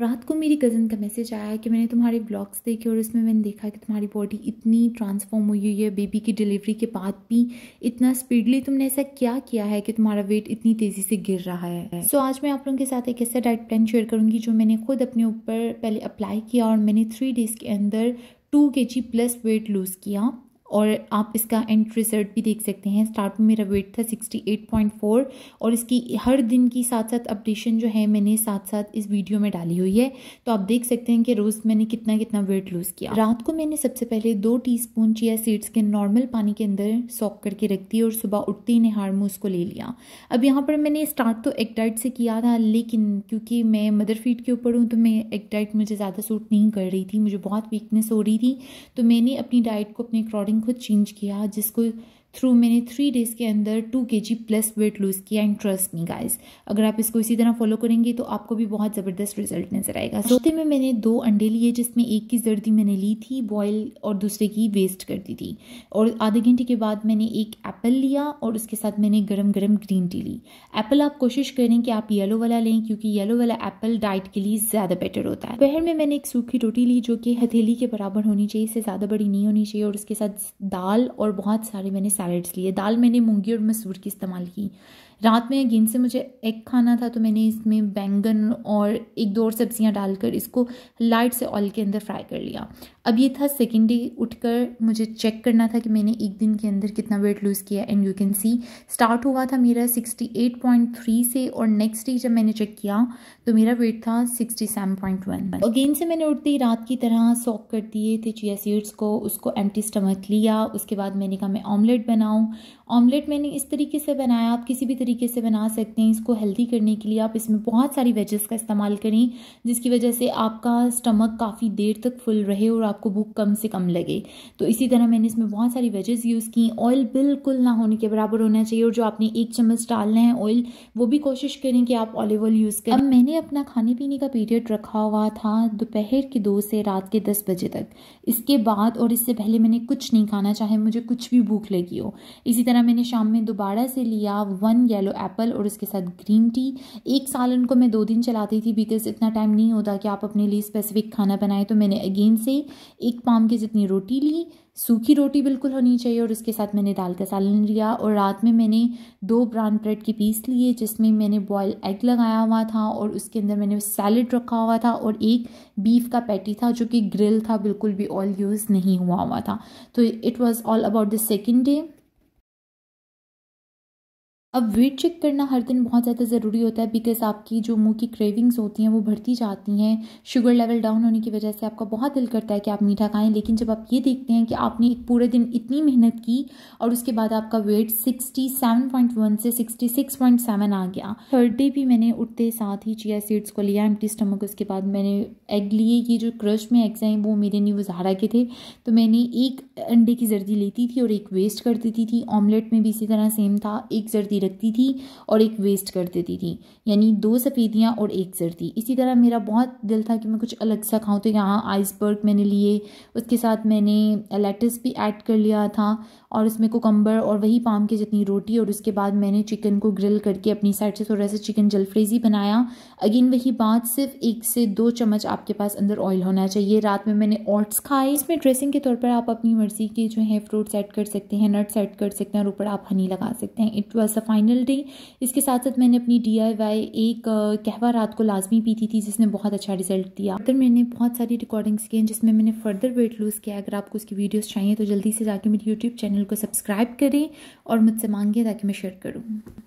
रात को मेरी कज़न का मैसेज आया कि मैंने तुम्हारे ब्लॉग्स देखे और उसमें मैंने देखा कि तुम्हारी बॉडी इतनी ट्रांसफॉर्म हुई है बेबी की डिलीवरी के बाद भी इतना स्पीडली तुमने ऐसा क्या किया है कि तुम्हारा वेट इतनी तेज़ी से गिर रहा है सो so, आज मैं आप लोगों के साथ एक ऐसा डाइट प्लान शेयर करूँगी जो मैंने खुद अपने ऊपर पहले अप्लाई किया और मैंने थ्री डेज़ के अंदर two K G plus weight lose किया और आप इसका एंड रिजल्ट भी देख सकते हैं स्टार्ट में मेरा वेट था 68.4 और इसकी हर दिन की साथ साथ अपडेशन जो है मैंने साथ साथ इस वीडियो में डाली हुई है तो आप देख सकते हैं कि रोज़ मैंने कितना कितना वेट लूज़ किया रात को मैंने सबसे पहले दो टीस्पून चिया सीड्स के नॉर्मल पानी के अंदर सॉक करके रख दी और सुबह उठते ही निहार में उसको ले लिया अब यहाँ पर मैंने स्टार्ट तो एग डाइट से किया था लेकिन क्योंकि मैं मदर फीड के ऊपर हूँ तो मैं एग डाइट मुझे ज़्यादा सूट नहीं कर रही थी मुझे बहुत वीकनेस हो रही थी तो मैंने अपनी डाइट को अपने अकॉर्डिंग पैटर्न को चेंज किया जिसको थ्रू मैंने थ्री डेज़ के अंदर two K G plus weight lose किया एंड ट्रस्ट मी गाइज अगर आप इसको इसी तरह फॉलो करेंगे तो आपको भी बहुत ज़बरदस्त रिजल्ट नज़र आएगा सोते में मैंने दो अंडे लिए जिसमें एक की जर्दी मैंने ली थी बॉयल और दूसरे की वेस्ट कर दी थी और आधे घंटे के बाद मैंने एक एप्पल लिया और उसके साथ मैंने गरम गरम ग्रीन टी ली एप्पल आप कोशिश करें कि आप येलो वाला लें क्योंकि येलो वाला एप्पल डाइट के लिए ज़्यादा बेटर होता है दोपहर में मैंने एक सूखी रोटी ली जो कि हथेली के बराबर होनी चाहिए इससे ज़्यादा बड़ी नहीं होनी चाहिए और उसके साथ दाल और बहुत सारे मैंने सैलड्स लिए दाल मैंने मूंगी और मसूर की इस्तेमाल की रात में अगेन से मुझे एग खाना था तो मैंने इसमें बैंगन और एक दो और सब्जियाँ डालकर इसको लाइट से ऑयल के अंदर फ्राई कर लिया अब ये था सेकेंड डे उठकर मुझे चेक करना था कि मैंने एक दिन के अंदर कितना वेट लूज़ किया and you can see start हुआ था मेरा 68.3 से और नेक्स्ट डे जब मैंने चेक किया तो मेरा वेट था 67.1 अगेन से मैंने उठते ही रात की तरह सॉक कर दिए थे चिया सीड्स को उसको एम्प्टी स्टमक लिया उसके बाद मैंने कहा मैं ऑमलेट बनाऊँ ऑमलेट मैंने इस तरीके से बनाया आप किसी भी तरीके से बना सकते हैं इसको हेल्दी करने के लिए आप इसमें बहुत सारी वेजेस का इस्तेमाल करें जिसकी वजह से आपका स्टमक काफ़ी देर तक फुल रहे और आपको भूख कम से कम लगे तो इसी तरह मैंने इसमें बहुत सारी वेजेस यूज़ की ऑयल बिल्कुल ना होने के बराबर होना चाहिए और जो आपने एक चम्मच डालना है ऑयल वो भी कोशिश करें कि आप ऑलिव ऑयल यूज़ करें अब मैंने अपना खाने पीने का पीरियड रखा हुआ था दोपहर के दो से रात के दस बजे तक इसके बाद और इससे पहले मैंने कुछ नहीं खाना चाहे मुझे कुछ भी भूख लगी हो इसी तरह मैंने शाम में दोबारा से लिया वन येलो एप्पल और उसके साथ ग्रीन टी एक सालन को मैं दो दिन चलाती थी बिकॉज इतना टाइम नहीं होता कि आप अपने लिए स्पेसिफिक खाना बनाएं तो मैंने अगेन से एक पाम की जितनी रोटी ली सूखी रोटी बिल्कुल होनी चाहिए और उसके साथ मैंने दाल का सालन लिया और रात में मैंने दो ब्राउन ब्रेड के पीस लिए जिसमें मैंने बॉयल एग लगाया हुआ था और उसके अंदर मैंने सैलड रखा हुआ था और एक बीफ का पैटी था जो कि ग्रिल था बिल्कुल भी ऑयल यूज़ नहीं हुआ हुआ था तो it was all about the second day अब वेट चेक करना हर दिन बहुत ज़्यादा ज़रूरी होता है बिकॉज आपकी जो मुंह की क्रेविंग्स होती हैं वो बढ़ती जाती हैं शुगर लेवल डाउन होने की वजह से आपका बहुत दिल करता है कि आप मीठा खाएं लेकिन जब आप ये देखते हैं कि आपने एक पूरे दिन इतनी मेहनत की और उसके बाद आपका weight sixty seven point one से सिक्सटी सिक्स पॉइंट सेवन आ गया थर्ड डे भी मैंने उठते साथ ही चिया सीड्स को लिया एम्प्टी स्टमक उसके बाद मैंने एग लिए ये जो क्रश में एग्स हैं वो मेरे न्यू वजारा के थे तो मैंने एक अंडे की जर्दी लेती थी और एक वेस्ट कर देती थी ऑमलेट में भी इसी तरह सेम था एक जर्दी रखती थी और एक वेस्ट कर देती थी यानी दो सफ़ेदियाँ और एक जर्दी इसी तरह मेरा बहुत दिल था कि मैं कुछ अलग सा खाऊँ तो यहाँ आइसबर्ग मैंने लिए उसके साथ मैंने लेटस भी ऐड कर लिया था और उसमें कोकम्बर और वही पाम के जितनी रोटी और उसके बाद मैंने चिकन को ग्रिल करके अपनी साइड से थोड़ा सा चिकन जलफ्रेजी बनाया अगेन वही बात सिर्फ एक से दो चम्मच आपके पास अंदर ऑयल होना चाहिए रात में मैंने ओट्स खाए इसमें ड्रेसिंग के तौर पर आप अपनी मर्ज़ी के जो है फ्रूट्स ऐड कर सकते हैं नट्स ऐड कर सकते हैं और ऊपर आप हनी लगा सकते हैं it was a final day इसके साथ साथ मैंने अपनी डी एक कहवा रात को लाजमी पी थी, थी जिसने बहुत अच्छा रिजल्ट दिया फिर मैंने बहुत सारी रिकॉर्डिंग्स की हैं जिसमें मैंने फर्दर वेट लूज़ किया अगर आपको उसकी वीडियोज़ चाहिए तो जल्दी से जाके मेरे यूट्यूब चैनल को सब्सक्राइब करें और मुझसे मांगे ताकि मैं शेयर करूँ